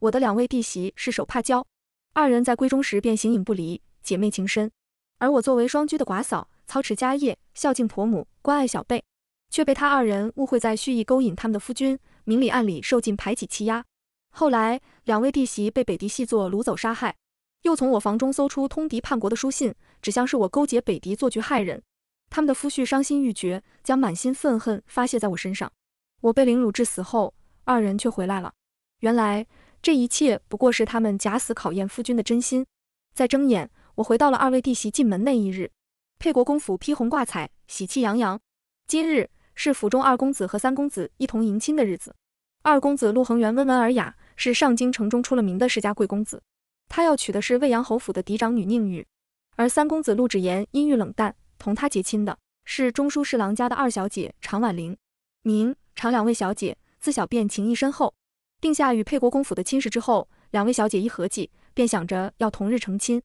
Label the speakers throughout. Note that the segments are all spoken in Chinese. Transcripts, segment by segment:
Speaker 1: 我的两位弟媳是手帕娇，二人在闺中时便形影不离，姐妹情深。而我作为双居的寡嫂，操持家业，孝敬婆母，关爱小辈，却被她二人误会，在蓄意勾引他们的夫君，明里暗里受尽排挤欺压。后来，两位弟媳被北狄细作掳走杀害，又从我房中搜出通敌叛国的书信，指向是我勾结北狄做局害人。他们的夫婿伤心欲绝，将满心愤恨发泄在我身上。我被凌辱致死后，二人却回来了。原来。这一切不过是他们假死考验夫君的真心。再睁眼，我回到了二位弟媳进门那一日。沛国公府披红挂彩，喜气洋洋。今日是府中二公子和三公子一同迎亲的日子。二公子陆恒元温文尔雅，是上京城中出了名的世家贵公子。他要娶的是魏阳侯府的嫡长女宁玉。而三公子陆芷言阴郁冷淡，同他结亲的是中书侍郎家的二小姐常婉玲。明常两位小姐自小便情谊深厚。定下与沛国公府的亲事之后，两位小姐一合计，便想着要同日成亲。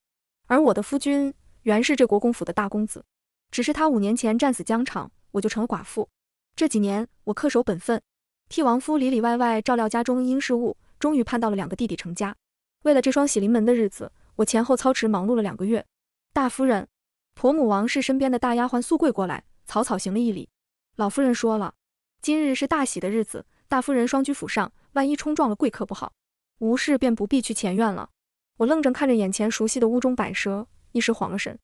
Speaker 1: 而我的夫君原是这国公府的大公子，只是他五年前战死疆场，我就成了寡妇。这几年我恪守本分，替亡夫里里外外照料家中应事务，终于盼到了两个弟弟成家。为了这双喜临门的日子，我前后操持忙碌了两个月。大夫人、婆母王氏身边的大丫鬟素贵过来，草草行了一礼。老夫人说了，今日是大喜的日子，大夫人双居府上。万一冲撞了贵客不好，无事便不必去前院了。我愣着看着眼前熟悉的屋中摆设，一时晃了神。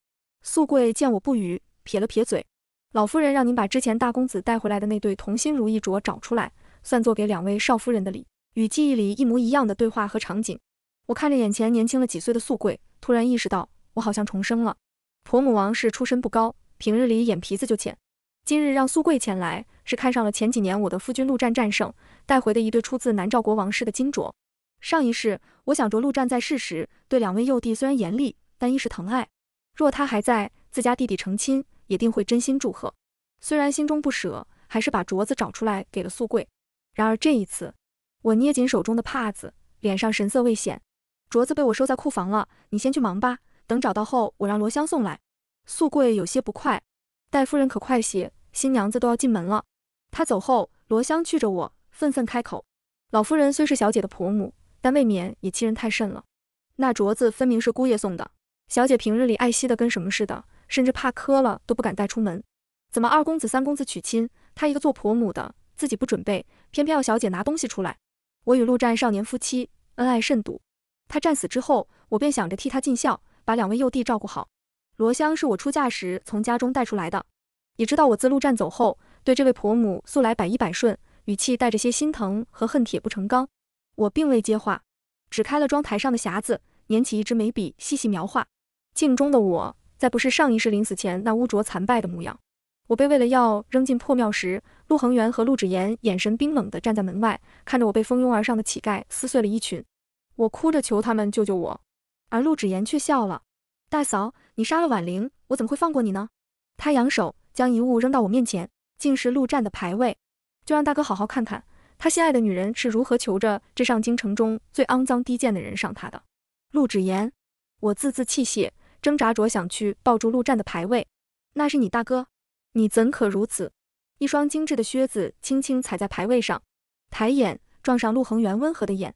Speaker 1: 素贵见我不语，撇了撇嘴。老夫人让您把之前大公子带回来的那对同心如意镯找出来，算作给两位少夫人的礼。与记忆里一模一样的对话和场景，我看着眼前年轻了几岁的素贵，突然意识到我好像重生了。婆母王氏出身不高，平日里眼皮子就浅，今日让素贵前来，是看上了前几年我的夫君陆战战胜。带回的一对出自南诏国王室的金镯。上一世，我想着陆战在世时对两位幼弟虽然严厉，但亦是疼爱。若他还在，自家弟弟成亲也定会真心祝贺。虽然心中不舍，还是把镯子找出来给了素贵。然而这一次，我捏紧手中的帕子，脸上神色未显。镯子被我收在库房了，你先去忙吧。等找到后，我让罗香送来。素贵有些不快，戴夫人可快些，新娘子都要进门了。她走后，罗香去着我。愤愤开口：“老夫人虽是小姐的婆母，但未免也欺人太甚了。那镯子分明是姑爷送的，小姐平日里爱惜的跟什么似的，甚至怕磕了都不敢带出门。怎么二公子、三公子娶亲，她一个做婆母的自己不准备，偏偏要小姐拿东西出来？我与陆战少年夫妻恩爱甚笃，他战死之后，我便想着替他尽孝，把两位幼弟照顾好。罗香是我出嫁时从家中带出来的，也知道我自陆战走后，对这位婆母素来百依百顺。”语气带着些心疼和恨铁不成钢，我并未接话，只开了妆台上的匣子，捻起一支眉笔细细描画。镜中的我，再不是上一世临死前那污浊残败的模样。我被喂了药扔进破庙时，陆恒元和陆芷言眼神冰冷地站在门外，看着我被蜂拥而上的乞丐撕碎了衣裙。我哭着求他们救救我，而陆芷言却笑了：“大嫂，你杀了婉玲，我怎么会放过你呢？”他扬手将遗物扔到我面前，竟是陆战的牌位。就让大哥好好看看，他心爱的女人是如何求着这上京城中最肮脏低贱的人上他的。陆芷言，我字字泣血，挣扎着想去抱住陆战的牌位。那是你大哥，你怎可如此？一双精致的靴子轻轻踩在牌位上，抬眼撞上陆恒元温和的眼。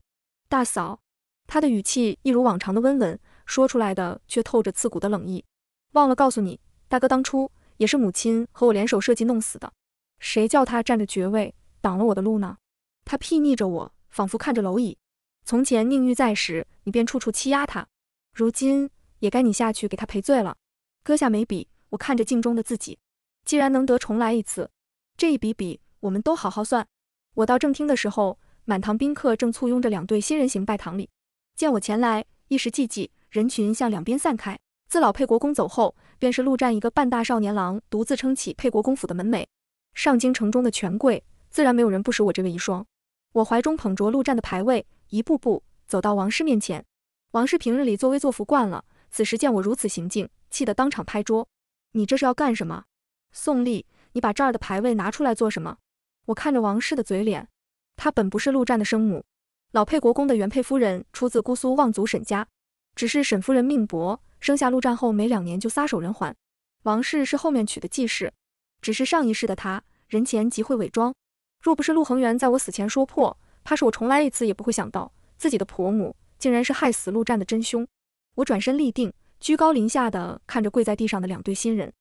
Speaker 1: 大嫂，他的语气一如往常的温文，说出来的却透着刺骨的冷意。忘了告诉你，大哥当初也是母亲和我联手设计弄死的。谁叫他占着爵位挡了我的路呢？他睥睨着我，仿佛看着蝼蚁。从前宁玉在时，你便处处欺压他，如今也该你下去给他赔罪了。搁下眉笔，我看着镜中的自己，既然能得重来一次，这一笔笔我们都好好算。我到正厅的时候，满堂宾客正簇拥着两对新人行拜堂礼，见我前来，一时寂寂，人群向两边散开。自老沛国公走后，便是陆战一个半大少年郎独自撑起沛国公府的门楣。上京城中的权贵，自然没有人不识我这位遗孀。我怀中捧着陆战的牌位，一步步走到王氏面前。王氏平日里作威作福惯了，此时见我如此行径，气得当场拍桌：“你这是要干什么？宋丽，你把这儿的牌位拿出来做什么？”我看着王氏的嘴脸，她本不是陆战的生母，老沛国公的原配夫人出自姑苏望族沈家，只是沈夫人命薄，生下陆战后没两年就撒手人寰。王氏是后面娶的继室。只是上一世的他，人前极会伪装。若不是陆恒元在我死前说破，怕是我重来一次也不会想到自己的婆母竟然是害死陆战的真凶。我转身立定，居高临下的看着跪在地上的两对新人。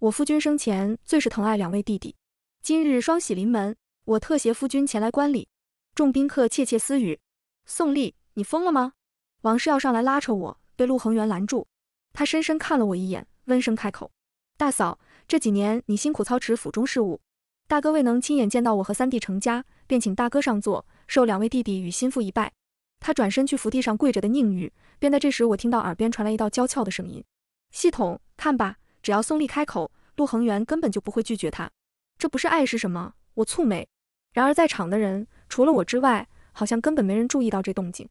Speaker 1: 我夫君生前最是疼爱两位弟弟，今日双喜临门，我特携夫君前来观礼。众宾客窃窃私语：“宋丽，你疯了吗？”王氏要上来拉扯我，被陆恒元拦住。他深深看了我一眼，温声开口：“大嫂。”这几年你辛苦操持府中事务，大哥未能亲眼见到我和三弟成家，便请大哥上座，受两位弟弟与心腹一拜。他转身去扶地上跪着的宁玉，便在这时，我听到耳边传来一道娇俏的声音：“系统，看吧，只要宋丽开口，陆恒元根本就不会拒绝他，这不是爱是什么？”我蹙眉。然而在场的人除了我之外，好像根本没人注意到这动静。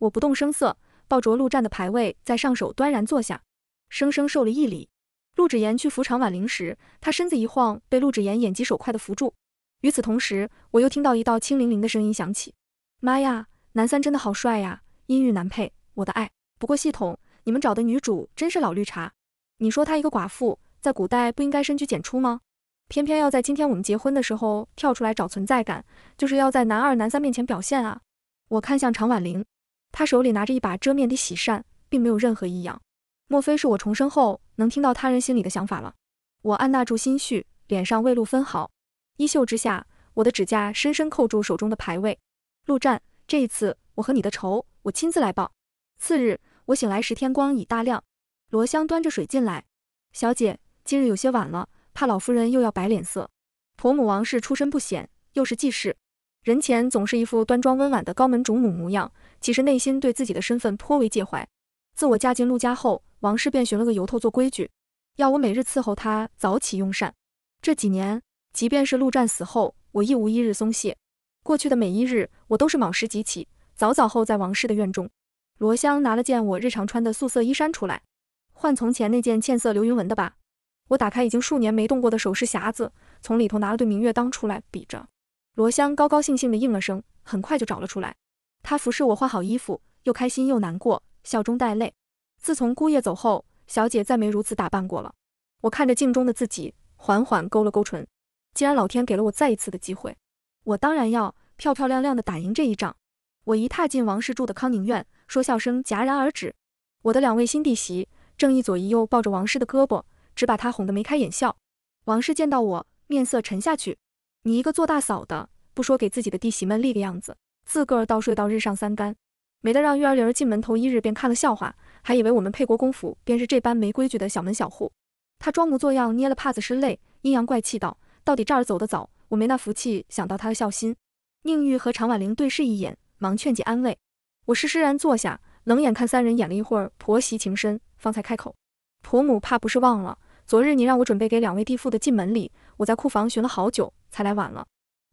Speaker 1: 我不动声色，抱着陆战的牌位在上手，端然坐下，生生受了一礼。陆芷言去扶常婉玲时，她身子一晃，被陆芷言眼疾手快的扶住。与此同时，我又听到一道清灵灵的声音响起：“妈呀，男三真的好帅呀！阴郁男配，我的爱。”不过系统，你们找的女主真是老绿茶。你说她一个寡妇，在古代不应该深居简出吗？偏偏要在今天我们结婚的时候跳出来找存在感，就是要在男二、男三面前表现啊！我看向常婉玲，她手里拿着一把遮面的喜扇，并没有任何异样。莫非是我重生后？能听到他人心里的想法了。我按捺住心绪，脸上未露分毫。衣袖之下，我的指甲深深扣住手中的牌位。陆战，这一次我和你的仇，我亲自来报。次日，我醒来时天光已大亮。罗香端着水进来，小姐，今日有些晚了，怕老夫人又要摆脸色。婆母王氏出身不显，又是继室，人前总是一副端庄温婉的高门主母模样，其实内心对自己的身份颇为介怀。自我嫁进陆家后。王氏便寻了个由头做规矩，要我每日伺候他早起用膳。这几年，即便是陆战死后，我一无一日松懈。过去的每一日，我都是卯时即起，早早候在王氏的院中。罗香拿了件我日常穿的素色衣衫出来，换从前那件嵌色流云纹的吧。我打开已经数年没动过的首饰匣子，从里头拿了对明月当出来比着。罗香高高兴兴地应了声，很快就找了出来。她服侍我换好衣服，又开心又难过，笑中带泪。自从姑爷走后，小姐再没如此打扮过了。我看着镜中的自己，缓缓勾了勾唇。既然老天给了我再一次的机会，我当然要漂漂亮亮的打赢这一仗。我一踏进王氏住的康宁院，说笑声戛然而止。我的两位新弟媳正一左一右抱着王氏的胳膊，只把她哄得眉开眼笑。王氏见到我，面色沉下去。你一个做大嫂的，不说给自己的弟媳们立个样子，自个儿倒睡到日上三竿，没得让玉儿玲儿进门头一日便看了笑话。还以为我们沛国公府便是这般没规矩的小门小户。他装模作样捏了帕子是泪，阴阳怪气道：“到底这儿走得早，我没那福气想到他的孝心。”宁玉和常婉玲对视一眼，忙劝解安慰。我施施然坐下，冷眼看三人演了一会儿婆媳情深，方才开口：“婆母怕不是忘了，昨日您让我准备给两位弟妇的进门礼，我在库房寻了好久，才来晚了。”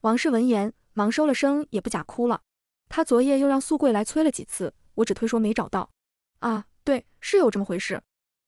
Speaker 1: 王氏闻言，忙收了声，也不假哭了。她昨夜又让素贵来催了几次，我只推说没找到。啊。对，是有这么回事。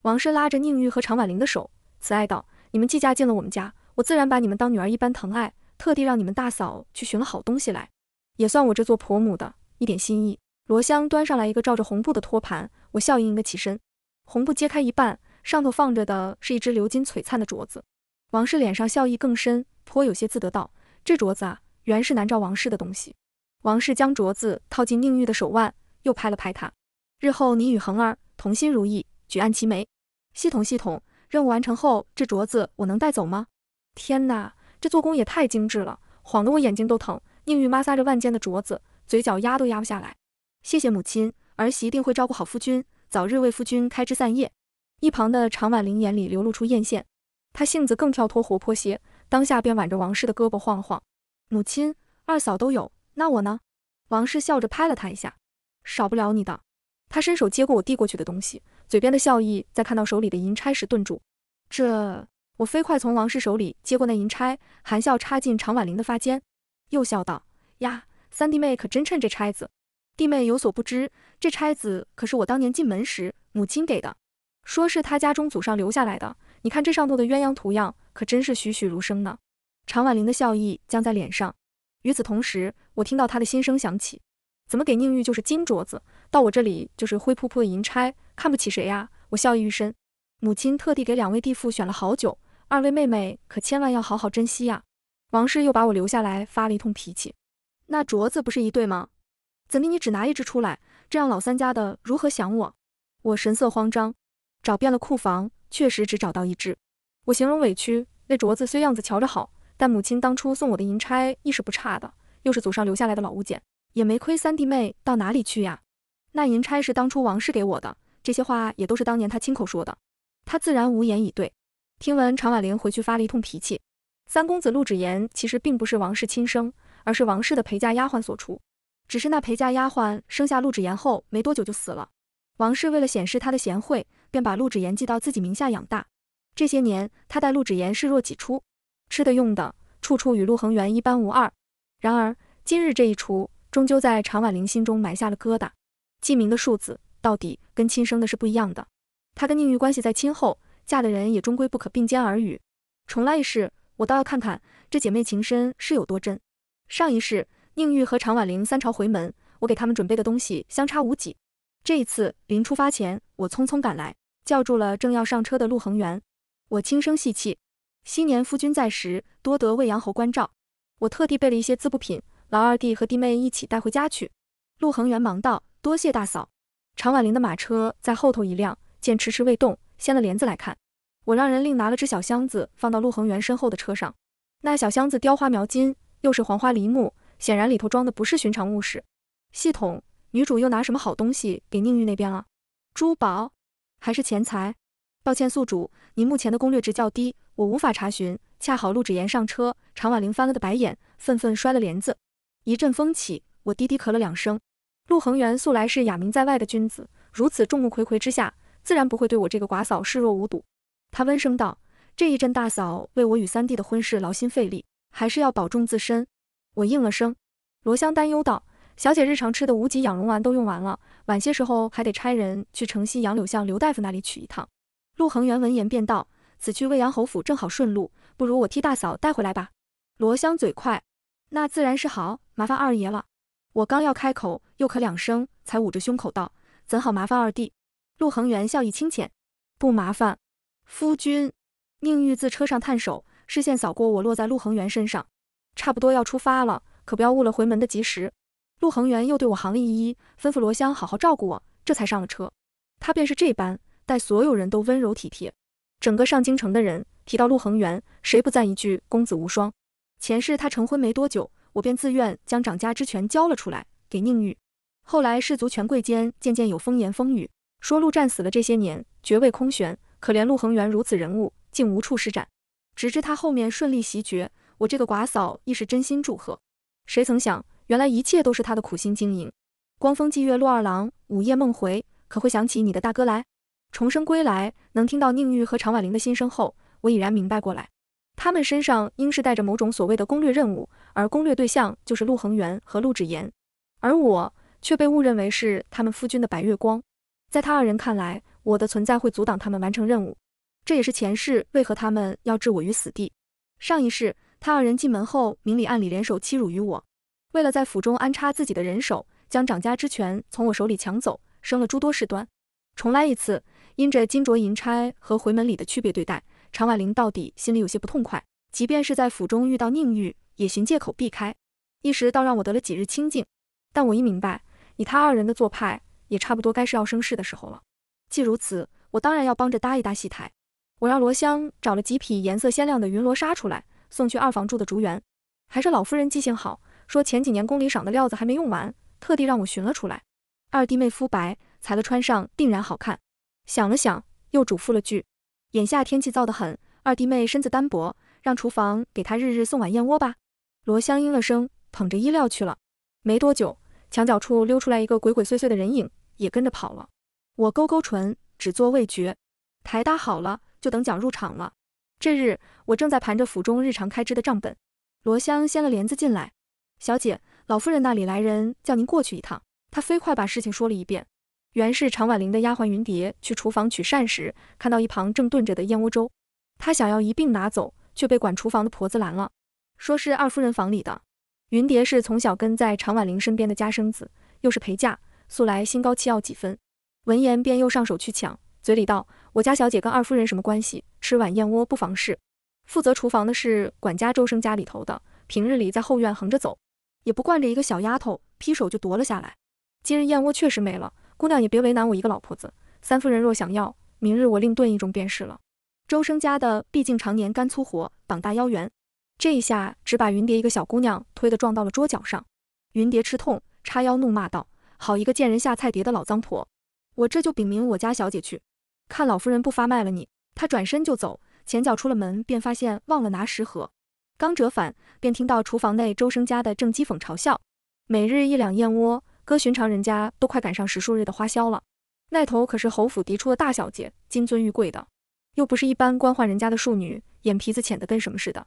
Speaker 1: 王氏拉着宁玉和常婉玲的手，慈爱道：“你们既家进了我们家，我自然把你们当女儿一般疼爱，特地让你们大嫂去寻了好东西来，也算我这做婆母的一点心意。”罗香端上来一个罩着红布的托盘，我笑盈盈的起身，红布揭开一半，上头放着的是一只鎏金璀璨的镯子。王氏脸上笑意更深，颇有些自得道：“这镯子啊，原是南诏王氏的东西。”王氏将镯子套进宁玉的手腕，又拍了拍她：“日后你与恒儿。”同心如意，举案齐眉。系统，系统，任务完成后，这镯子我能带走吗？天哪，这做工也太精致了，晃得我眼睛都疼。宁玉妈挲着万间的镯子，嘴角压都压不下来。谢谢母亲，儿媳一定会照顾好夫君，早日为夫君开枝散叶。一旁的常婉玲眼里流露出艳羡，她性子更跳脱活泼些，当下便挽着王氏的胳膊晃了晃。母亲、二嫂都有，那我呢？王氏笑着拍了她一下，少不了你的。他伸手接过我递过去的东西，嘴边的笑意在看到手里的银钗时顿住。这，我飞快从王氏手里接过那银钗，含笑插进常婉玲的发间，又笑道：“呀，三弟妹可真趁这钗子。弟妹有所不知，这钗子可是我当年进门时母亲给的，说是他家中祖上留下来的。你看这上头的鸳鸯图样，可真是栩栩如生呢。”常婉玲的笑意僵在脸上，与此同时，我听到她的心声响起：“怎么给宁玉就是金镯子？”到我这里就是灰扑扑的银钗，看不起谁呀？我笑意愈深。母亲特地给两位弟妇选了好久，二位妹妹可千万要好好珍惜呀。王氏又把我留下来发了一通脾气。那镯子不是一对吗？怎的你只拿一只出来？这样老三家的如何想我？我神色慌张，找遍了库房，确实只找到一只。我形容委屈。那镯子虽样子瞧着好，但母亲当初送我的银钗亦是不差的，又是祖上留下来的老物件，也没亏三弟妹到哪里去呀？那银钗是当初王氏给我的，这些话也都是当年他亲口说的，他自然无言以对。听闻常婉玲回去发了一通脾气。三公子陆芷言其实并不是王氏亲生，而是王氏的陪嫁丫鬟所出。只是那陪嫁丫鬟生下陆芷言后没多久就死了，王氏为了显示她的贤惠，便把陆芷言寄到自己名下养大。这些年，他待陆芷言视若己出，吃的用的，处处与陆恒元一般无二。然而今日这一出，终究在常婉玲心中埋下了疙瘩。季明的庶子到底跟亲生的是不一样的。他跟宁玉关系再亲厚，嫁的人也终归不可并肩而语。重来一世，我倒要看看这姐妹情深是有多真。上一世，宁玉和常婉玲三朝回门，我给他们准备的东西相差无几。这一次临出发前，我匆匆赶来，叫住了正要上车的陆恒元。我轻声细气：“昔年夫君在时，多得魏阳侯关照，我特地备了一些滋补品，劳二弟和弟妹一起带回家去。”陆恒元忙道。多谢大嫂，常婉玲的马车在后头一辆，见迟迟未动，掀了帘子来看。我让人另拿了只小箱子放到陆恒元身后的车上，那小箱子雕花描金，又是黄花梨木，显然里头装的不是寻常物事。系统，女主又拿什么好东西给宁玉那边了？珠宝？还是钱财？抱歉，宿主，您目前的攻略值较低，我无法查询。恰好陆芷言上车，常婉玲翻了个白眼，愤愤摔了帘子。一阵风起，我低低咳了两声。陆恒元素来是雅名在外的君子，如此众目睽睽之下，自然不会对我这个寡嫂视若无睹。他温声道：“这一阵大嫂为我与三弟的婚事劳心费力，还是要保重自身。”我应了声。罗香担忧道：“小姐日常吃的无极养容丸都用完了，晚些时候还得差人去城西杨柳巷刘大夫那里取一趟。”陆恒元闻言便道：“此去未央侯府正好顺路，不如我替大嫂带回来吧。”罗香嘴快：“那自然是好，麻烦二爷了。”我刚要开口。又咳两声，才捂着胸口道：“怎好麻烦二弟？”陆恒元笑意清浅：“不麻烦，夫君。”宁玉自车上探手，视线扫过我，落在陆恒元身上。差不多要出发了，可不要误了回门的及时。陆恒元又对我行了一揖，吩咐罗香好好照顾我，这才上了车。他便是这般待所有人都温柔体贴。整个上京城的人提到陆恒元，谁不赞一句“公子无双”？前世他成婚没多久，我便自愿将掌家之权交了出来，给宁玉。后来，氏族权贵间渐渐有风言风语，说陆战死了这些年，爵位空悬，可怜陆恒元如此人物，竟无处施展。直至他后面顺利袭爵，我这个寡嫂亦是真心祝贺。谁曾想，原来一切都是他的苦心经营。光风霁月，陆二郎，午夜梦回，可会想起你的大哥来？重生归来，能听到宁玉和常婉玲的心声后，我已然明白过来，他们身上应是带着某种所谓的攻略任务，而攻略对象就是陆恒元和陆芷言，而我。却被误认为是他们夫君的白月光，在他二人看来，我的存在会阻挡他们完成任务，这也是前世为何他们要置我于死地。上一世，他二人进门后，明里暗里联手欺辱于我，为了在府中安插自己的人手，将掌家之权从我手里抢走，生了诸多事端。重来一次，因着金镯银钗和回门礼的区别对待，常婉玲到底心里有些不痛快，即便是在府中遇到宁玉，也寻借口避开，一时倒让我得了几日清静。但我一明白。以他二人的做派，也差不多该是要生事的时候了。既如此，我当然要帮着搭一搭戏台。我让罗香找了几匹颜色鲜亮的云罗纱出来，送去二房住的竹园。还是老夫人记性好，说前几年宫里赏的料子还没用完，特地让我寻了出来。二弟妹肤白，裁了穿上定然好看。想了想，又嘱咐了句：眼下天气燥得很，二弟妹身子单薄，让厨房给她日日送碗燕窝吧。罗香应了声，捧着衣料去了。没多久。墙角处溜出来一个鬼鬼祟祟的人影，也跟着跑了。我勾勾唇，只做未觉。台搭好了，就等蒋入场了。这日，我正在盘着府中日常开支的账本，罗香掀了帘子进来：“小姐，老夫人那里来人叫您过去一趟。”她飞快把事情说了一遍。原是常婉玲的丫鬟云蝶去厨房取膳时，看到一旁正炖着的燕窝粥，她想要一并拿走，却被管厨房的婆子拦了，说是二夫人房里的。云蝶是从小跟在常婉玲身边的家生子，又是陪嫁，素来心高气傲几分。闻言便又上手去抢，嘴里道：“我家小姐跟二夫人什么关系？吃碗燕窝不妨事。”负责厨房的是管家周生家里头的，平日里在后院横着走，也不惯着一个小丫头，劈手就夺了下来。今日燕窝确实没了，姑娘也别为难我一个老婆子。三夫人若想要，明日我另炖一盅便是了。周生家的毕竟常年干粗活，膀大腰圆。这一下只把云蝶一个小姑娘推得撞到了桌角上，云蝶吃痛，叉腰怒骂道：“好一个见人下菜碟的老脏婆！我这就禀明我家小姐去，看老夫人不发卖了你！”她转身就走，前脚出了门，便发现忘了拿食盒，刚折返，便听到厨房内周生家的正讥讽嘲笑：“每日一两燕窝，搁寻常人家都快赶上十数日的花销了。那头可是侯府嫡出的大小姐，金尊玉贵的，又不是一般官宦人家的庶女，眼皮子浅得跟什么似的。”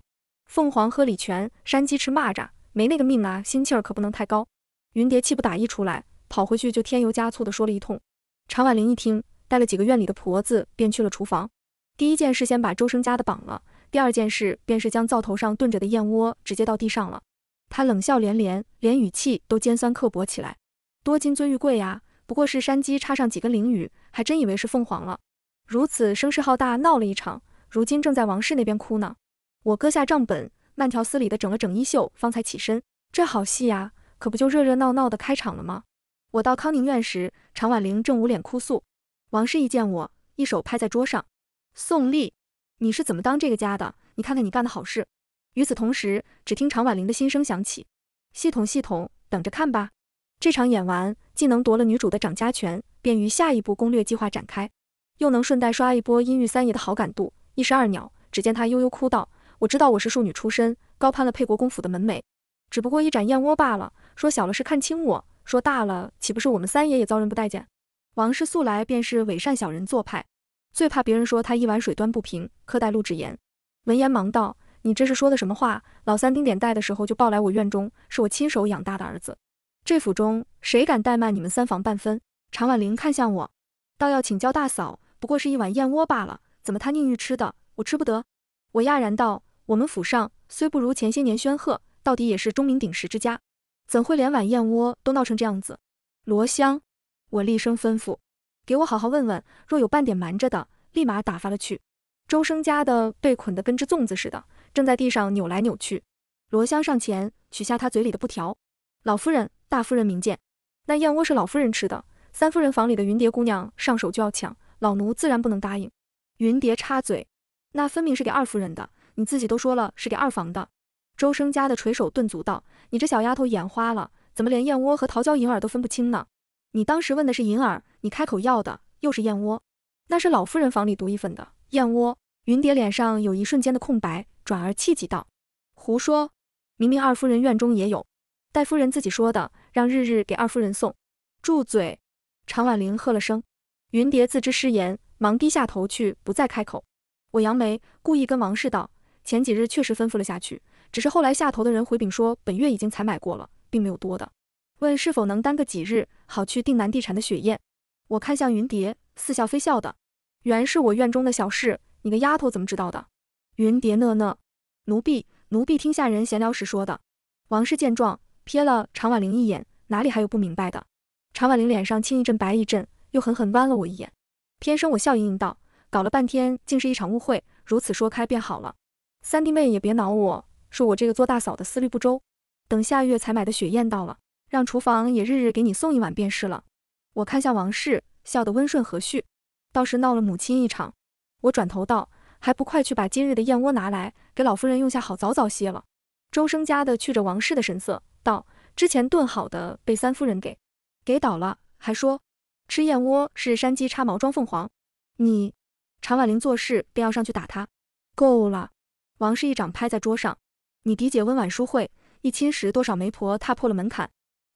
Speaker 1: 凤凰喝李泉，山鸡吃蚂蚱，没那个命啊！心气儿可不能太高。云蝶气不打一出来，跑回去就添油加醋的说了一通。常婉玲一听，带了几个院里的婆子便去了厨房。第一件事先把周生家的绑了，第二件事便是将灶头上炖着的燕窝直接倒地上了。他冷笑连连，连语气都尖酸刻薄起来。多金尊玉贵呀，不过是山鸡插上几根翎羽，还真以为是凤凰了。如此声势浩大，闹了一场，如今正在王室那边哭呢。我搁下账本，慢条斯理地整了整衣袖，方才起身。这好戏呀，可不就热热闹闹的开场了吗？我到康宁院时，常婉玲正捂脸哭诉。王氏一见我，一手拍在桌上：“宋丽，你是怎么当这个家的？你看看你干的好事！”与此同时，只听常婉玲的心声响起：“系统，系统，等着看吧。这场演完，既能夺了女主的掌家权，便于下一步攻略计划展开，又能顺带刷一波阴郁三爷的好感度，一石二鸟。”只见她悠悠哭道。我知道我是庶女出身，高攀了沛国公府的门楣，只不过一盏燕窝罢了。说小了是看轻我，说大了岂不是我们三爷也遭人不待见？王氏素来便是伪善小人做派，最怕别人说他一碗水端不平，苛待陆芷言。闻言忙道：“你这是说的什么话？老三丁点带的时候就抱来我院中，是我亲手养大的儿子。这府中谁敢怠慢你们三房半分？”常婉玲看向我，倒要请教大嫂。不过是一碗燕窝罢了，怎么他宁玉吃的，我吃不得？我讶然道。我们府上虽不如前些年煊赫，到底也是钟鸣鼎食之家，怎会连碗燕窝都闹成这样子？罗香，我厉声吩咐，给我好好问问，若有半点瞒着的，立马打发了去。周生家的被捆得跟只粽子似的，正在地上扭来扭去。罗香上前取下他嘴里的布条。老夫人、大夫人明鉴，那燕窝是老夫人吃的，三夫人房里的云蝶姑娘上手就要抢，老奴自然不能答应。云蝶插嘴，那分明是给二夫人的。你自己都说了是给二房的，周生家的垂手顿足道：“你这小丫头眼花了，怎么连燕窝和桃胶银耳都分不清呢？你当时问的是银耳，你开口要的又是燕窝，那是老夫人房里独一份的燕窝。”云蝶脸上有一瞬间的空白，转而气急道：“胡说！明明二夫人院中也有，戴夫人自己说的，让日日给二夫人送。”住嘴！常婉玲喝了声，云蝶自知失言，忙低下头去，不再开口。我扬眉，故意跟王氏道。前几日确实吩咐了下去，只是后来下头的人回禀说，本月已经采买过了，并没有多的。问是否能耽搁几日，好去定南地产的雪宴。我看向云蝶，似笑非笑的。原是我院中的小事，你个丫头怎么知道的？云蝶讷讷，奴婢奴婢听下人闲聊时说的。王氏见状，瞥了常婉玲一眼，哪里还有不明白的？常婉玲脸上青一阵白一阵，又狠狠剜了我一眼，偏生我笑盈盈道，搞了半天竟是一场误会，如此说开便好了。三弟妹也别恼，我说我这个做大嫂的思虑不周，等下月才买的雪燕到了，让厨房也日日给你送一碗便是了。我看向王氏，笑得温顺和煦，倒是闹了母亲一场。我转头道，还不快去把今日的燕窝拿来，给老夫人用下，好早早歇了。周生家的去着王氏的神色，道：之前炖好的被三夫人给，给倒了，还说吃燕窝是山鸡插毛装凤凰。你，常婉玲做事便要上去打他，够了。王氏一掌拍在桌上，你嫡姐温婉淑慧，一亲时多少媒婆踏破了门槛。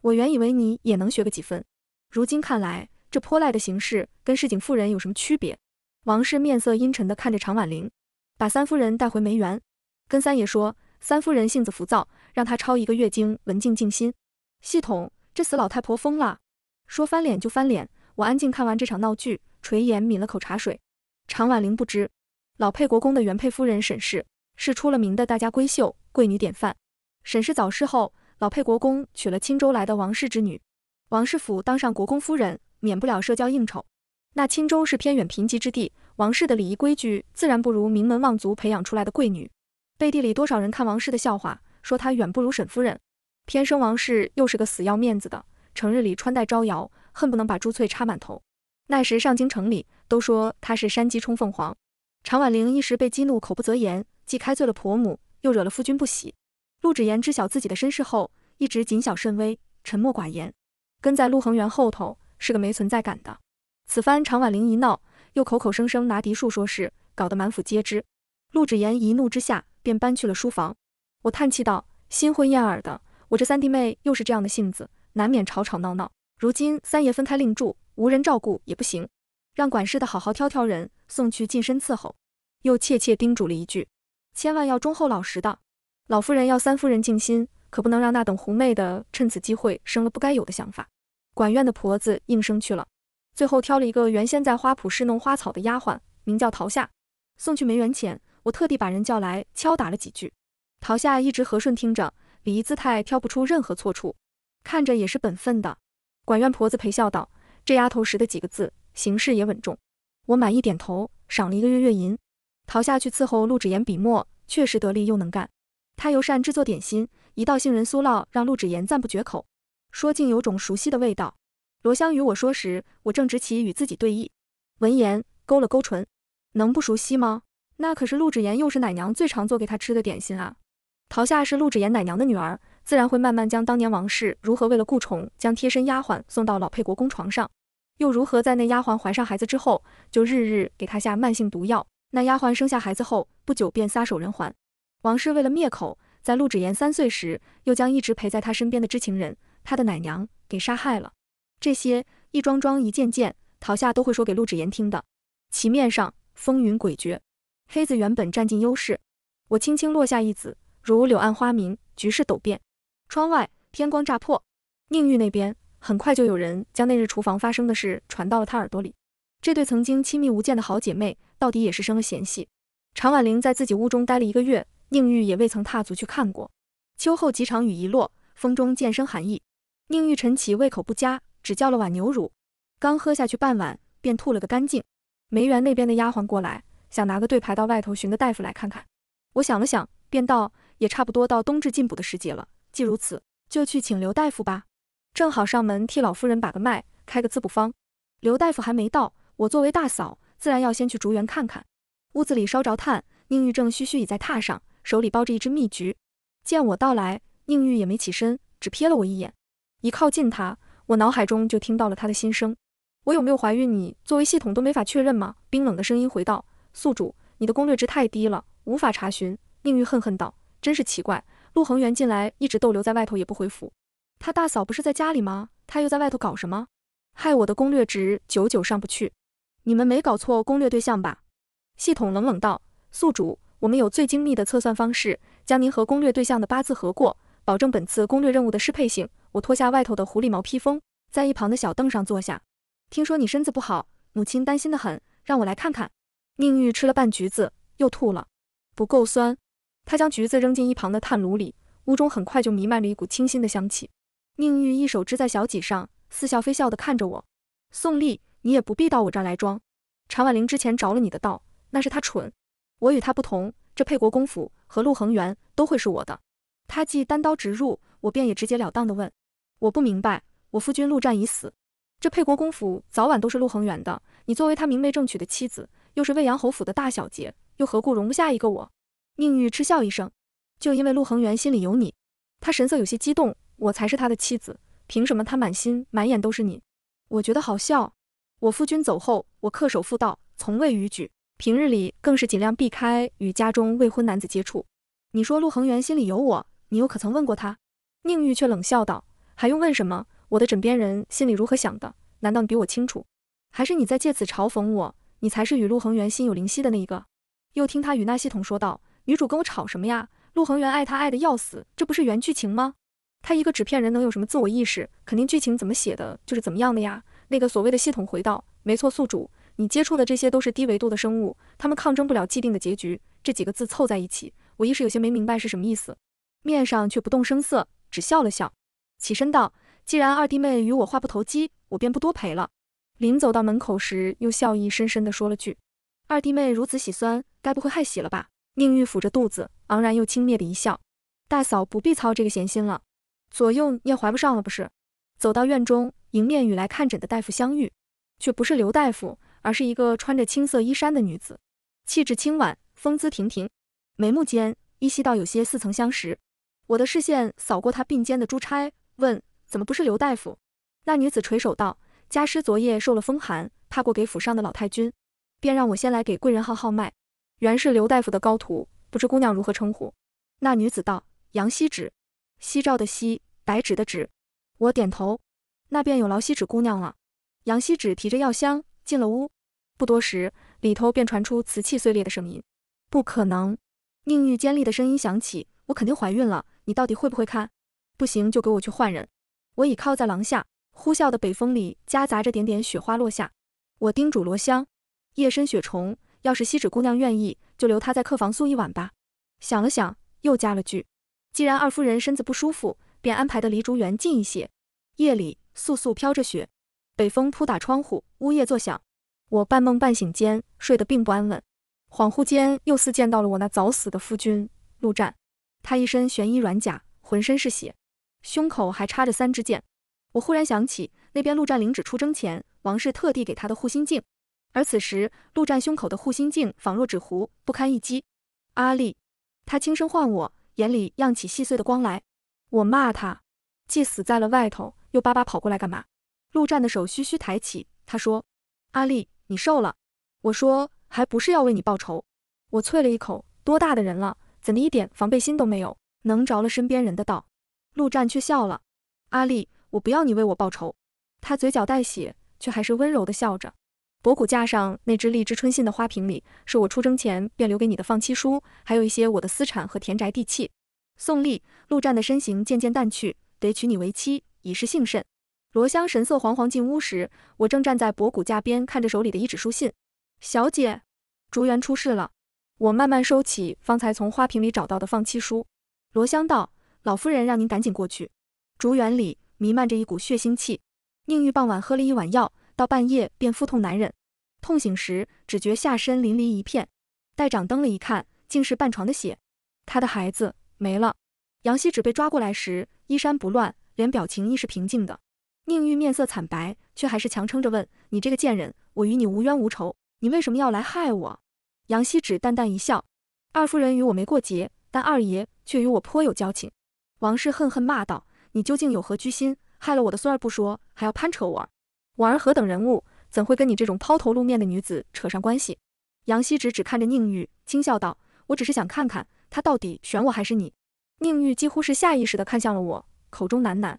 Speaker 1: 我原以为你也能学个几分，如今看来，这泼赖的形式跟市井妇人有什么区别？王氏面色阴沉地看着常婉玲，把三夫人带回梅园，跟三爷说，三夫人性子浮躁，让她抄一个月经文静静心。系统，这死老太婆疯了，说翻脸就翻脸。我安静看完这场闹剧，垂眼抿了口茶水。常婉玲不知，老沛国公的原配夫人沈氏。是出了名的大家闺秀、贵女典范。沈氏早逝后，老沛国公娶了青州来的王氏之女，王氏府当上国公夫人，免不了社交应酬。那青州是偏远贫瘠之地，王氏的礼仪规矩自然不如名门望族培养出来的贵女。背地里多少人看王氏的笑话，说她远不如沈夫人。偏生王氏又是个死要面子的，成日里穿戴招摇，恨不能把珠翠插满头。那时上京城里都说她是山鸡充凤凰。常婉玲一时被激怒，口不择言。既开罪了婆母，又惹了夫君不喜。陆芷言知晓自己的身世后，一直谨小慎微，沉默寡言，跟在陆恒元后头是个没存在感的。此番常婉玲一闹，又口口声声拿嫡庶说事，搞得满府皆知。陆芷言一怒之下，便搬去了书房。我叹气道：“新婚燕尔的，我这三弟妹又是这样的性子，难免吵吵闹闹。如今三爷分开另住，无人照顾也不行，让管事的好好挑挑人，送去近身伺候。”又怯怯叮嘱了一句。千万要忠厚老实的，老夫人要三夫人静心，可不能让那等狐媚的趁此机会生了不该有的想法。管院的婆子应声去了，最后挑了一个原先在花圃侍弄花草的丫鬟，名叫陶夏，送去梅园前，我特地把人叫来敲打了几句。陶夏一直和顺听着，礼仪姿态挑不出任何错处，看着也是本分的。管院婆子陪笑道：“这丫头识得几个字，行事也稳重。”我满意点头，赏了一个月月银。陶夏去伺候陆芷言，笔墨确实得力又能干。她尤善制作点心，一道杏仁酥酪让陆芷言赞不绝口，说竟有种熟悉的味道。罗香与我说时，我正直起与自己对弈，闻言勾了勾唇，能不熟悉吗？那可是陆芷言又是奶娘最常做给她吃的点心啊。陶夏是陆芷言奶娘的女儿，自然会慢慢将当年王氏如何为了顾宠将贴身丫鬟送到老沛国公床上，又如何在那丫鬟怀上孩子之后，就日日给她下慢性毒药。那丫鬟生下孩子后不久便撒手人寰，王氏为了灭口，在陆芷言三岁时，又将一直陪在他身边的知情人，他的奶娘给杀害了。这些一桩桩一件件，陶夏都会说给陆芷言听的。棋面上风云诡谲，黑子原本占尽优势，我轻轻落下一子，如柳暗花明，局势陡变。窗外天光乍破，宁玉那边很快就有人将那日厨房发生的事传到了他耳朵里。这对曾经亲密无间的好姐妹，到底也是生了嫌隙。常婉玲在自己屋中待了一个月，宁玉也未曾踏足去看过。秋后几场雨一落，风中渐生寒意。宁玉晨起胃口不佳，只叫了碗牛乳，刚喝下去半碗，便吐了个干净。梅园那边的丫鬟过来，想拿个对牌到外头寻个大夫来看看。我想了想，便道：也差不多到冬至进补的时节了，既如此，就去请刘大夫吧，正好上门替老夫人把个脉，开个滋补方。刘大夫还没到。我作为大嫂，自然要先去竹园看看。屋子里烧着炭，宁玉正嘘嘘倚在榻上，手里包着一只蜜橘。见我到来，宁玉也没起身，只瞥了我一眼。一靠近他，我脑海中就听到了他的心声：我有没有怀孕？你作为系统都没法确认吗？冰冷的声音回道：宿主，你的攻略值太低了，无法查询。宁玉恨恨道：真是奇怪，陆恒元进来一直逗留在外头，也不回府。他大嫂不是在家里吗？他又在外头搞什么？害我的攻略值久久上不去。你们没搞错攻略对象吧？系统冷冷道：“宿主，我们有最精密的测算方式，将您和攻略对象的八字合过，保证本次攻略任务的适配性。”我脱下外头的狐狸毛披风，在一旁的小凳上坐下。听说你身子不好，母亲担心的很，让我来看看。宁玉吃了半橘子，又吐了，不够酸。他将橘子扔进一旁的炭炉里，屋中很快就弥漫着一股清新的香气。宁玉一手支在小几上，似笑非笑地看着我。宋丽。你也不必到我这儿来装。常婉玲之前着了你的道，那是他蠢。我与他不同，这沛国公府和陆恒元都会是我的。他既单刀直入，我便也直截了当的问。我不明白，我夫君陆战已死，这沛国公府早晚都是陆恒元的。你作为他明媒正娶的妻子，又是魏阳侯府的大小姐，又何故容不下一个我？宁玉嗤笑一声，就因为陆恒元心里有你。他神色有些激动，我才是他的妻子，凭什么他满心满眼都是你？我觉得好笑。我夫君走后，我恪守妇道，从未逾矩。平日里更是尽量避开与家中未婚男子接触。你说陆恒元心里有我，你又可曾问过他？宁玉却冷笑道：“还用问什么？我的枕边人心里如何想的？难道你比我清楚？还是你在借此嘲讽我？你才是与陆恒元心有灵犀的那一个。”又听他与那系统说道：“女主跟我吵什么呀？陆恒元爱她爱的要死，这不是原剧情吗？他一个纸片人能有什么自我意识？肯定剧情怎么写的就是怎么样的呀。”那个所谓的系统回道：“没错，宿主，你接触的这些都是低维度的生物，他们抗争不了既定的结局。”这几个字凑在一起，我一时有些没明白是什么意思，面上却不动声色，只笑了笑，起身道：“既然二弟妹与我话不投机，我便不多陪了。”临走到门口时，又笑意深深的说了句：“二弟妹如此喜酸，该不会害喜了吧？”宁玉抚着肚子，昂然又轻蔑的一笑：“大嫂不必操这个闲心了，左右你也怀不上了不是？”走到院中。迎面与来看诊的大夫相遇，却不是刘大夫，而是一个穿着青色衣衫的女子，气质清婉，风姿亭亭，眉目间依稀到有些似曾相识。我的视线扫过她鬓间的珠钗，问：“怎么不是刘大夫？”那女子垂手道：“家师昨夜受了风寒，怕过给府上的老太君，便让我先来给贵人号号脉。原是刘大夫的高徒，不知姑娘如何称呼？”那女子道：“杨希芷，夕照的夕，白芷的芷。”我点头。那便有劳锡纸姑娘了。杨锡纸提着药箱进了屋，不多时，里头便传出瓷器碎裂的声音。不可能！宁玉尖利的声音响起：“我肯定怀孕了，你到底会不会看？不行就给我去换人。”我倚靠在廊下，呼啸的北风里夹杂着点点雪花落下。我叮嘱罗香：“夜深雪重，要是锡纸姑娘愿意，就留她在客房宿一晚吧。”想了想，又加了句：“既然二夫人身子不舒服，便安排的离竹园近一些。夜里。”簌簌飘着雪，北风扑打窗户，呜咽作响。我半梦半醒间，睡得并不安稳。恍惚间，又似见到了我那早死的夫君陆战。他一身玄衣软甲，浑身是血，胸口还插着三支箭。我忽然想起，那边陆战领旨出征前，王氏特地给他的护心镜。而此时，陆战胸口的护心镜仿若纸糊，不堪一击。阿丽，他轻声唤我，眼里漾起细碎的光来。我骂他，既死在了外头。又巴巴跑过来干嘛？陆战的手徐徐抬起，他说：“阿丽，你瘦了。”我说：“还不是要为你报仇。”我啐了一口：“多大的人了，怎么一点防备心都没有，能着了身边人的道？”陆战却笑了：“阿丽，我不要你为我报仇。”他嘴角带血，却还是温柔的笑着。博古架上那只荔枝春信的花瓶里，是我出征前便留给你的放妻书，还有一些我的私产和田宅地契。宋丽，陆战的身形渐渐淡去，得娶你为妻。已是姓甚？罗香神色惶惶进屋时，我正站在博古架边看着手里的一纸书信。小姐，竹园出事了。我慢慢收起方才从花瓶里找到的放妻书。罗香道，老夫人让您赶紧过去。竹园里弥漫着一股血腥气。宁玉傍晚喝了一碗药，到半夜便腹痛难忍，痛醒时只觉下身淋漓一片。待掌灯了一看，竟是半床的血。她的孩子没了。杨希芷被抓过来时，衣衫不乱。连表情亦是平静的，宁玉面色惨白，却还是强撑着问：“你这个贱人，我与你无冤无仇，你为什么要来害我？”杨希芷淡淡一笑：“二夫人与我没过节，但二爷却与我颇有交情。”王氏恨恨骂道：“你究竟有何居心？害了我的孙儿不说，还要攀扯我儿。我儿何等人物，怎会跟你这种抛头露面的女子扯上关系？”杨希芷只看着宁玉，轻笑道：“我只是想看看，他到底选我还是你。”宁玉几乎是下意识的看向了我。口中喃喃：“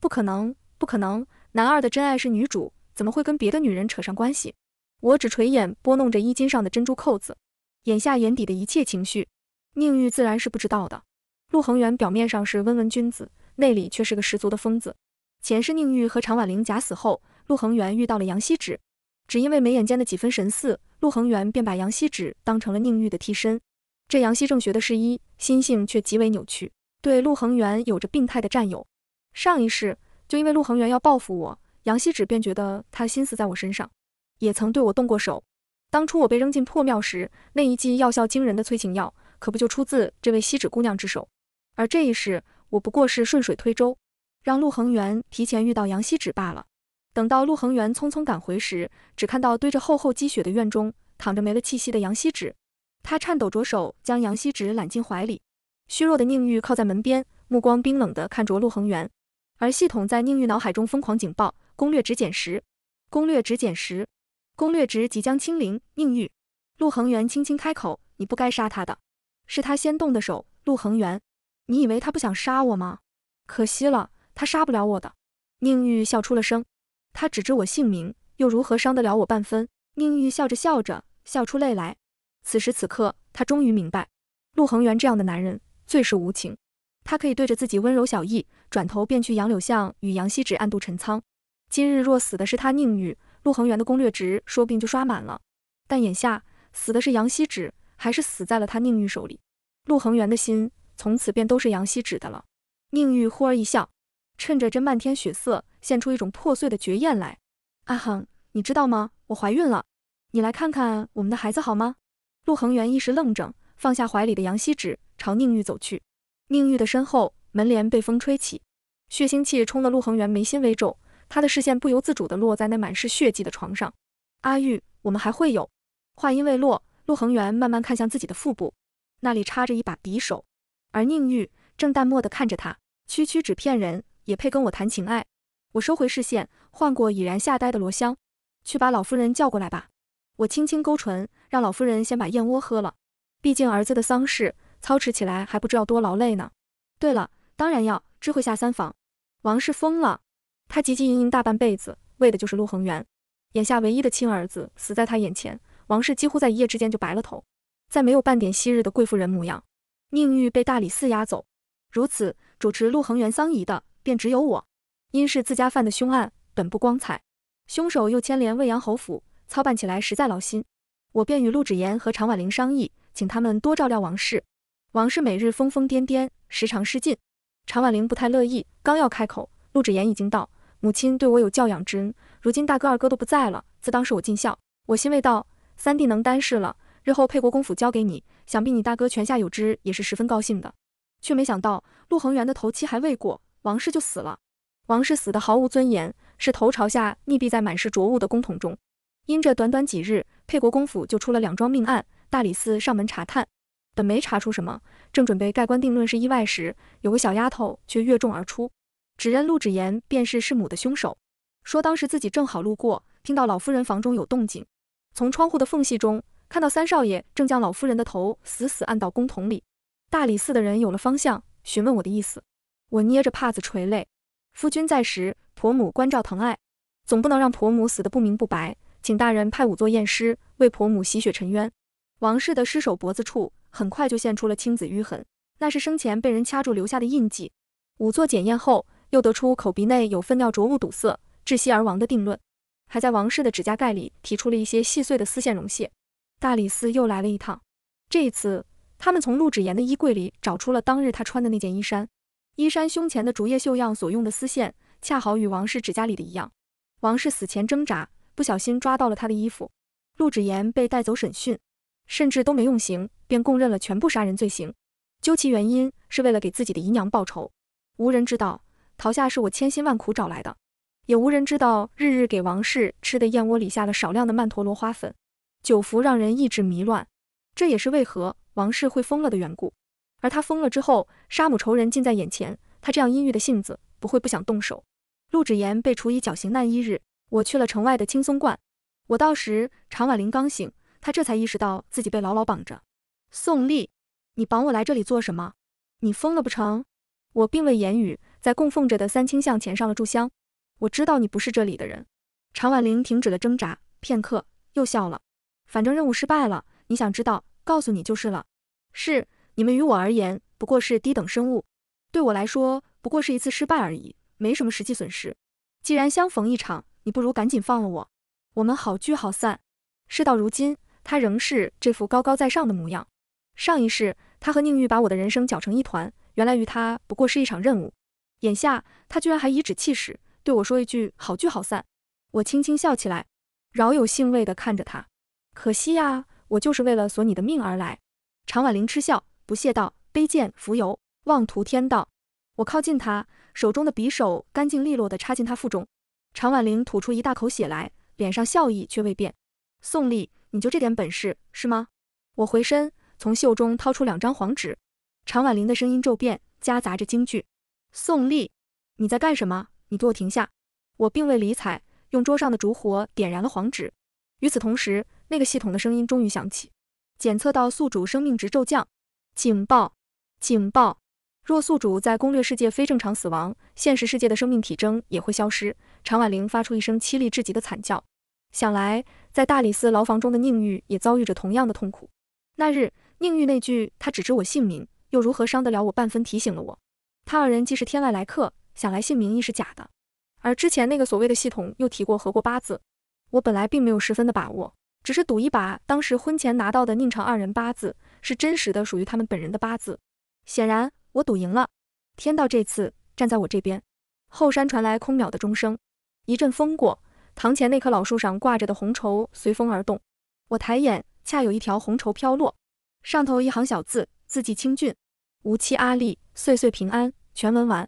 Speaker 1: 不可能，不可能，男二的真爱是女主，怎么会跟别的女人扯上关系？”我只垂眼拨弄着衣襟上的珍珠扣子，眼下眼底的一切情绪，宁玉自然是不知道的。陆恒元表面上是温文君子，内里却是个十足的疯子。前世宁玉和常婉玲假死后，陆恒元遇到了杨希芷，只因为眉眼间的几分神似，陆恒元便把杨希芷当成了宁玉的替身。这杨希正学的是医，心性却极为扭曲。对陆恒元有着病态的占有。上一世就因为陆恒元要报复我，杨希芷便觉得他的心思在我身上，也曾对我动过手。当初我被扔进破庙时，那一剂药效惊人的催情药，可不就出自这位锡纸姑娘之手？而这一世，我不过是顺水推舟，让陆恒元提前遇到杨希芷罢了。等到陆恒元匆匆赶回时，只看到堆着厚厚积雪的院中躺着没了气息的杨希芷，他颤抖着手将杨希芷揽进怀里。虚弱的宁玉靠在门边，目光冰冷地看着陆恒元，而系统在宁玉脑海中疯狂警报：攻略值减十，攻略值减十，攻略值即将清零。宁玉，陆恒元轻轻开口：“你不该杀他的，是他先动的手。”陆恒元，你以为他不想杀我吗？可惜了，他杀不了我的。宁玉笑出了声：“他只知我姓名，又如何伤得了我半分？”宁玉笑着笑着，笑出泪来。此时此刻，他终于明白，陆恒元这样的男人。最是无情，他可以对着自己温柔小意，转头便去杨柳巷与杨希止暗度陈仓。今日若死的是他宁玉，陆恒源的攻略值说不定就刷满了。但眼下死的是杨希止，还是死在了他宁玉手里？陆恒源的心从此便都是杨希止的了。宁玉忽而一笑，趁着这漫天血色，现出一种破碎的绝艳来。阿恒，你知道吗？我怀孕了，你来看看我们的孩子好吗？陆恒元一时愣怔，放下怀里的杨希止。朝宁玉走去，宁玉的身后门帘被风吹起，血腥气冲得陆恒元眉心微皱，他的视线不由自主地落在那满是血迹的床上。阿玉，我们还会有。话音未落，陆恒元慢慢看向自己的腹部，那里插着一把匕首，而宁玉正淡漠地看着他。区区纸片人也配跟我谈情爱？我收回视线，换过已然吓呆的罗香，去把老夫人叫过来吧。我轻轻勾唇，让老夫人先把燕窝喝了，毕竟儿子的丧事。操持起来还不知要多劳累呢。对了，当然要知会下三房。王氏疯了，他汲汲营营大半辈子，为的就是陆恒元，眼下唯一的亲儿子死在他眼前，王氏几乎在一夜之间就白了头，再没有半点昔日的贵妇人模样。宁玉被大理寺押走，如此主持陆恒元丧仪的便只有我。因是自家犯的凶案，本不光彩，凶手又牵连魏阳侯府，操办起来实在劳心，我便与陆芷言和常婉玲商议，请他们多照料王氏。王氏每日疯疯癫癫，时常失禁。常婉玲不太乐意，刚要开口，陆芷言已经道：“母亲对我有教养之恩，如今大哥二哥都不在了，自当是我尽孝。”我欣慰道：“三弟能担事了，日后沛国公府交给你，想必你大哥泉下有知也是十分高兴的。”却没想到陆恒元的头七还未过，王氏就死了。王氏死得毫无尊严，是头朝下溺毙在满是浊物的公桶中。因这短短几日，沛国公府就出了两桩命案，大理寺上门查探。本没查出什么，正准备盖棺定论是意外时，有个小丫头却越众而出，指认陆芷言便是弑母的凶手。说当时自己正好路过，听到老夫人房中有动静，从窗户的缝隙中看到三少爷正将老夫人的头死死按到公桶里。大理寺的人有了方向，询问我的意思，我捏着帕子垂泪。夫君在时，婆母关照疼爱，总不能让婆母死得不明不白，请大人派仵作验尸，为婆母洗雪沉冤。王氏的尸首脖子处。很快就现出了青紫淤痕，那是生前被人掐住留下的印记。仵作检验后，又得出口鼻内有粪尿浊物堵塞，窒息而亡的定论，还在王氏的指甲盖里提出了一些细碎的丝线绒屑。大理寺又来了一趟，这一次他们从陆芷言的衣柜里找出了当日他穿的那件衣衫，衣衫胸前的竹叶绣样所用的丝线恰好与王氏指甲里的一样。王氏死前挣扎，不小心抓到了他的衣服。陆芷言被带走审讯。甚至都没用刑，便供认了全部杀人罪行。究其原因，是为了给自己的姨娘报仇。无人知道陶夏是我千辛万苦找来的，也无人知道日日给王氏吃的燕窝里下了少量的曼陀罗花粉，酒服让人意志迷乱。这也是为何王氏会疯了的缘故。而他疯了之后，杀母仇人近在眼前，他这样阴郁的性子，不会不想动手。陆芷言被处以绞刑难一日，我去了城外的青松观。我到时，常婉灵刚醒。他这才意识到自己被牢牢绑着。宋丽，你绑我来这里做什么？你疯了不成？我并未言语，在供奉着的三清像前上了炷香。我知道你不是这里的人。常婉玲停止了挣扎，片刻又笑了。反正任务失败了，你想知道，告诉你就是了。是你们于我而言不过是低等生物，对我来说不过是一次失败而已，没什么实际损失。既然相逢一场，你不如赶紧放了我，我们好聚好散。事到如今。他仍是这副高高在上的模样。上一世，他和宁玉把我的人生搅成一团，原来与他不过是一场任务。眼下，他居然还颐指气使，对我说一句“好聚好散”。我轻轻笑起来，饶有兴味地看着他。可惜呀，我就是为了索你的命而来。常婉玲嗤笑，不屑道：“卑贱浮游，妄图天道。”我靠近他，手中的匕首干净利落地插进他腹中。常婉玲吐出一大口血来，脸上笑意却未变。宋丽，你就这点本事是吗？我回身从袖中掏出两张黄纸，常婉玲的声音骤变，夹杂着惊惧：“宋丽，你在干什么？你给我停下！我并未理睬，用桌上的烛火点燃了黄纸。与此同时，那个系统的声音终于响起，检测到宿主生命值骤降，警报！警报！若宿主在攻略世界非正常死亡，现实世界的生命体征也会消失。常婉玲发出一声凄厉至极的惨叫。想来，在大理寺牢房中的宁玉也遭遇着同样的痛苦。那日，宁玉那句“他只知我姓名，又如何伤得了我半分？”提醒了我，他二人既是天外来客，想来姓名亦是假的。而之前那个所谓的系统又提过合过八字，我本来并没有十分的把握，只是赌一把。当时婚前拿到的宁长二人八字是真实的，属于他们本人的八字。显然，我赌赢了。天道这次站在我这边。后山传来空渺的钟声，一阵风过。堂前那棵老树上挂着的红绸随风而动，我抬眼，恰有一条红绸飘落，上头一行小字，字迹清俊，无妻阿丽，岁岁平安。全文完。